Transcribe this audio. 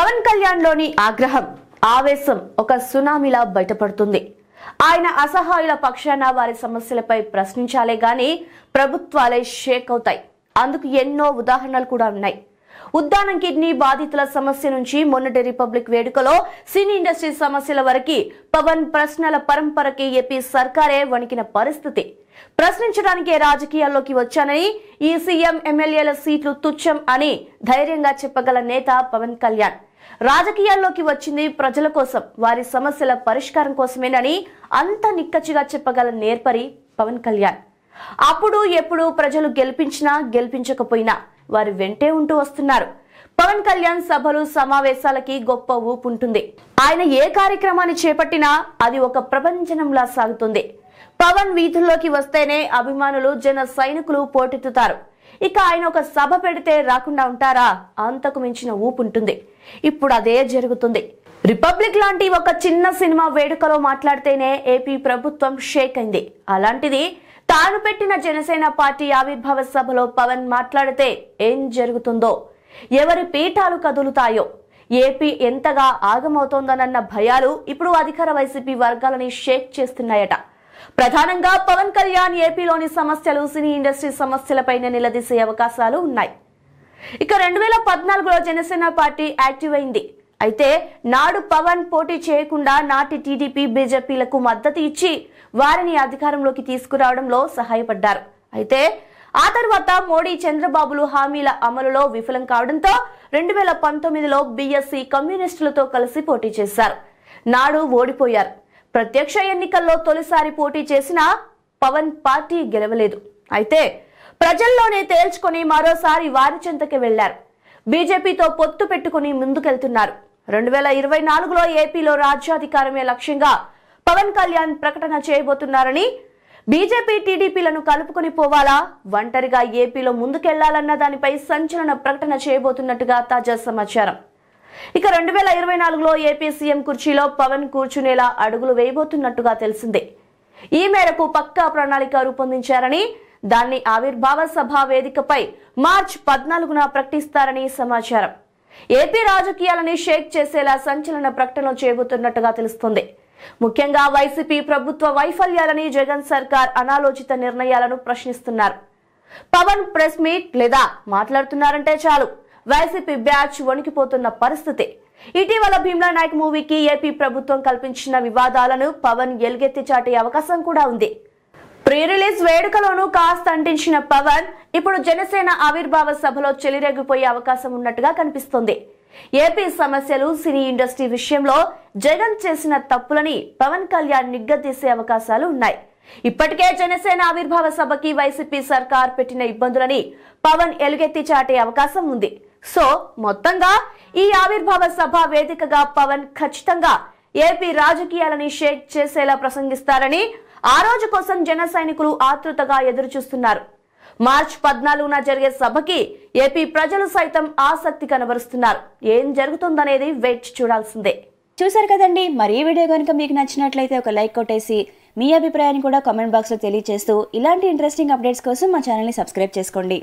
పవన్ కళ్యాణ్ లోని ఆగ్రహం ఆవేశం ఒక సునామీలా బయటపడుతుంది ఆయన అసహాయుల పక్షాన వారి సమస్యలపై ప్రశ్నించాలే గాని ప్రభుత్వాలే షేక్ అవుతాయి అందుకు ఎన్నో ఉదాహరణలు కూడా ఉన్నాయి ఉద్దానం కిడ్నీ బాధితుల సమస్య నుంచి మొన్నటి రిపబ్లిక్ వేడుకలో సినీ ఇండస్ట్రీ సమస్యల వరకు పవన్ ప్రశ్నల పరంపరకి ఏపీ సర్కారే వణికిన పరిస్థితి ప్రశ్నించడానికే రాజకీయాల్లోకి వచ్చానని ఈ సీఎం ఎమ్మెల్యేల సీట్లు తుచ్చం అని ధైర్యంగా చెప్పగల నేత పవన్ కళ్యాణ్ రాజకీయాల్లోకి వచ్చింది ప్రజల కోసం వారి సమస్యల పరిష్కారం కోసమేనని అంత నిక్కచ్చిగా చెప్పగల నేర్పరి పవన్ కళ్యాణ్ అప్పుడు ఎప్పుడు ప్రజలు గెలిపించినా గెలిపించకపోయినా వారు వెంటే ఉంటూ వస్తున్నారు పవన్ కళ్యాణ్ సభలు సమావేశాలకి గొప్ప ఊపు ఉంటుంది ఆయన ఏ కార్యక్రమాన్ని చేపట్టినా అది ఒక ప్రపంచనంలా సాగుతుంది పవన్ వీధుల్లోకి వస్తేనే అభిమానులు జన సైనికులు పోటెత్తుతారు ఇక ఆయన ఒక సభ పెడితే రాకుండా ఉంటారా అంతకు మించిన ఊపు ఉంటుంది ఇప్పుడు అదే జరుగుతుంది రిపబ్లిక్ లాంటి ఒక చిన్న సినిమా వేడుకలో మాట్లాడితేనే ఏపీ ప్రభుత్వం షేక్ అయింది అలాంటిది తాను పెట్టిన జనసేన పార్టీ ఆవిర్భావ సభలో పవన్ మాట్లాడితే ఏం జరుగుతుందో ఎవరి పీఠాలు కదులుతాయో ఏపీ ఎంతగా ఆగమవుతోందనన్న భయాలు ఇప్పుడు అధికార వైసీపీ వర్గాలని షేక్ చేస్తున్నాయట ప్రధానంగా పవన్ కళ్యాణ్ ఏపీలోని సమస్యలు సినీ ఇండస్ట్రీ సమస్యలపైన నిలదీసే అవకాశాలు ఉన్నాయి ఇక రెండు వేల పద్నాలుగులో జనసేన పార్టీ యాక్టివ్ అయింది అయితే నాడు పవన్ పోటీ చేయకుండా నాటి టీడీపీ బీజేపీలకు మద్దతు ఇచ్చి వారిని అధికారంలోకి తీసుకురావడంలో సహాయపడ్డారు అయితే ఆ తర్వాత మోడీ చంద్రబాబులు హామీల అమలులో విఫలం కావడంతో రెండు వేల పంతొమ్మిదిలో బీఎస్సీ కమ్యూనిస్టులతో కలిసి పోటీ చేశారు నాడు ఓడిపోయారు ప్రత్యక్ష ఎన్నికల్లో తొలిసారి పోటీ చేసిన పవన్ పార్టీ గెలవలేదు అయితే ప్రజల్లోనే తేల్చుకుని మరోసారి వారి చెంతకి వెళ్లారు బీజేపీతో పొత్తు పెట్టుకుని ముందుకెళ్తున్నారు రెండు వేల ఇరవై నాలుగులో ఏపీలో రాజ్యాధికారమే లక్ష్యంగా పవన్ కళ్యాణ్ ప్రకటన చేయబోతున్నారని బీజేపీ టీడీపీలను కలుపుకొని పోవాలా ఒంటరిగా ఏపీలో ముందుకెళ్లాలన్న దానిపై సంచలన ప్రకటన చేయబోతున్నట్టుగా తాజా సమాచారం ఇక రెండు వేల ఇరవై నాలుగులో ఏపీ సీఎం కుర్చీలో పవన్ కూర్చునేలా అడుగులు వేయబోతున్నట్టుగా తెలిసిందే ఈ మేరకు పక్కా ప్రణాళిక రూపొందించారని దాన్ని ఆవిర్భావ సభ వేదికపై మార్చ్ పద్నాలుగున ప్రకటిస్తారని సమాచారం ఏపీ రాజకీయాలని షేక్ చేసేలా సంచలన ప్రకటనలు చేయబోతున్నట్టుగా తెలుస్తుంది ముఖ్యంగా వైసీపీ ప్రభుత్వ వైఫల్యాలని జగన్ సర్కార్ అనాలోచిత నిర్ణయాలను ప్రశ్నిస్తున్నారు పవన్ ప్రెస్ మీట్ లేదా మాట్లాడుతున్నారంటే చాలు వైసీపీ బ్యాచ్ వణికిపోతున్న పరిస్థితి ఇటీవల భీమ్లా నాయక్ మూవీకి ఏపీ ప్రభుత్వం కల్పించిన వివాదాలను పవన్ ఎలుగెత్తి చాటే అవకాశం కూడా ఉంది ప్రీ రిలీజ్ వేడుకలోనూ కాస్త అంటించిన పవన్ ఇప్పుడు జనసేన ఆవిర్భావ సభలో చెలిరెగిపోయే అవకాశం ఉన్నట్టుగా కనిపిస్తోంది ఏపీ సమస్యలు సినీ ఇండస్ట్రీ విషయంలో జగన్ చేసిన తప్పులని పవన్ కళ్యాణ్ నిగ్గదీసే అవకాశాలు ఉన్నాయి ఇప్పటికే జనసేన ఆవిర్భావ సభకి వైసీపీ సర్కార్ పెట్టిన ఇబ్బందులని పవన్ ఎలుగెత్తి చాటే అవకాశం ఉంది సో మొత్తంగా ఈ ఆవిర్భావ సభ వేదికగా పవన్ ఖచ్చితంగా ఏపీ రాజకీయాలని షేక్ చేసేలా ప్రసంగిస్తారని ఆ రోజు కోసం జన సైనికులు ఆతృతగా ఎదురుచూస్తున్నారు మార్చ్ పద్నాలుగున జరిగే సభకి ఏపీ ప్రజలు సైతం ఆసక్తి కనబరుస్తున్నారు ఏం జరుగుతుందనేది వెయిట్ చూడాల్సిందే చూసారు కదండి మరి ఈ వీడియో కనుక మీకు నచ్చినట్లయితే ఒక లైక్ కొట్టేసి మీ అభిప్రాయాన్ని కూడా కామెంట్ బాక్స్లో తెలియజేస్తూ ఇలాంటి ఇంట్రెస్టింగ్ అప్డేట్స్ కోసం మా ఛానల్ని సబ్స్క్రైబ్ చేసుకోండి